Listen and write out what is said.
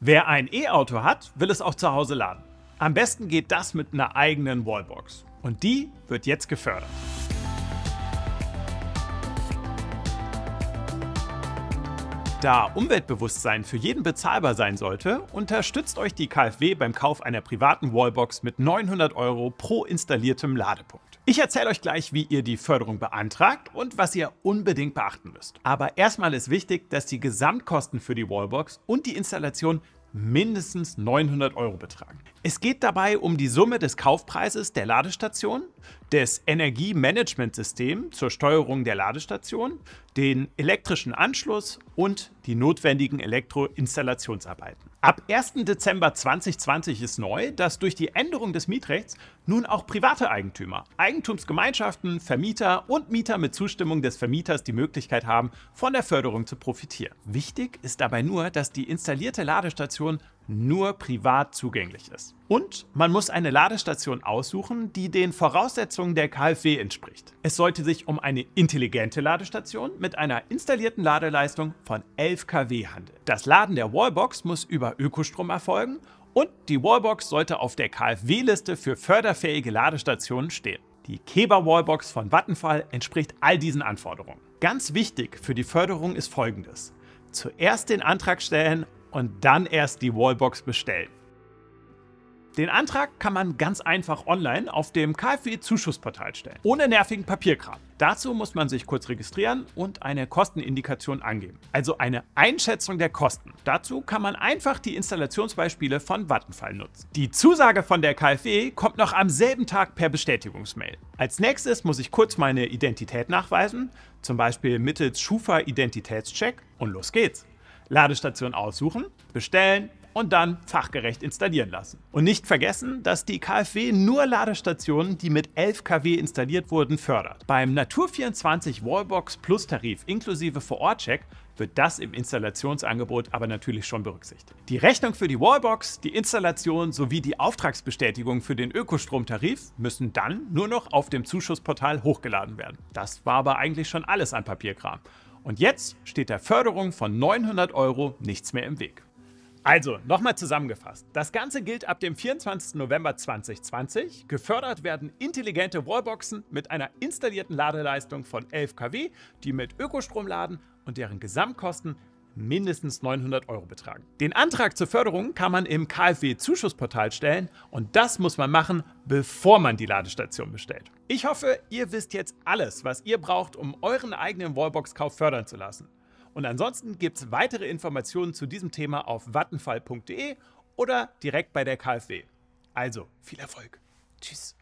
Wer ein E-Auto hat, will es auch zu Hause laden. Am besten geht das mit einer eigenen Wallbox. Und die wird jetzt gefördert. Da Umweltbewusstsein für jeden bezahlbar sein sollte, unterstützt euch die KfW beim Kauf einer privaten Wallbox mit 900 Euro pro installiertem Ladepunkt. Ich erzähle euch gleich, wie ihr die Förderung beantragt und was ihr unbedingt beachten müsst. Aber erstmal ist wichtig, dass die Gesamtkosten für die Wallbox und die Installation mindestens 900 Euro betragen. Es geht dabei um die Summe des Kaufpreises der Ladestation, des Energiemanagementsystems zur Steuerung der Ladestation, den elektrischen Anschluss und die notwendigen Elektroinstallationsarbeiten. Ab 1. Dezember 2020 ist neu, dass durch die Änderung des Mietrechts nun auch private Eigentümer, Eigentumsgemeinschaften, Vermieter und Mieter mit Zustimmung des Vermieters die Möglichkeit haben, von der Förderung zu profitieren. Wichtig ist dabei nur, dass die installierte Ladestation nur privat zugänglich ist. Und man muss eine Ladestation aussuchen, die den Voraussetzungen der KfW entspricht. Es sollte sich um eine intelligente Ladestation mit einer installierten Ladeleistung von 11 kW handeln. Das Laden der Wallbox muss über Ökostrom erfolgen und die Wallbox sollte auf der KfW-Liste für förderfähige Ladestationen stehen. Die Keber Wallbox von Vattenfall entspricht all diesen Anforderungen. Ganz wichtig für die Förderung ist folgendes. Zuerst den Antrag stellen und dann erst die Wallbox bestellen. Den Antrag kann man ganz einfach online auf dem KfW-Zuschussportal stellen, ohne nervigen Papierkram. Dazu muss man sich kurz registrieren und eine Kostenindikation angeben, also eine Einschätzung der Kosten. Dazu kann man einfach die Installationsbeispiele von Vattenfall nutzen. Die Zusage von der KfW kommt noch am selben Tag per Bestätigungsmail. Als nächstes muss ich kurz meine Identität nachweisen, zum Beispiel mittels Schufa-Identitätscheck und los geht's. Ladestation aussuchen, bestellen, und dann fachgerecht installieren lassen. Und nicht vergessen, dass die KfW nur Ladestationen, die mit 11 kW installiert wurden, fördert. Beim Natur24 Wallbox Plus Tarif inklusive Vorortcheck wird das im Installationsangebot aber natürlich schon berücksichtigt. Die Rechnung für die Wallbox, die Installation sowie die Auftragsbestätigung für den Ökostromtarif müssen dann nur noch auf dem Zuschussportal hochgeladen werden. Das war aber eigentlich schon alles an Papierkram. Und jetzt steht der Förderung von 900 Euro nichts mehr im Weg. Also, nochmal zusammengefasst. Das Ganze gilt ab dem 24. November 2020. Gefördert werden intelligente Wallboxen mit einer installierten Ladeleistung von 11 kW, die mit Ökostrom laden und deren Gesamtkosten mindestens 900 Euro betragen. Den Antrag zur Förderung kann man im KfW-Zuschussportal stellen und das muss man machen, bevor man die Ladestation bestellt. Ich hoffe, ihr wisst jetzt alles, was ihr braucht, um euren eigenen Wallbox-Kauf fördern zu lassen. Und ansonsten gibt es weitere Informationen zu diesem Thema auf wattenfall.de oder direkt bei der KfW. Also viel Erfolg. Tschüss.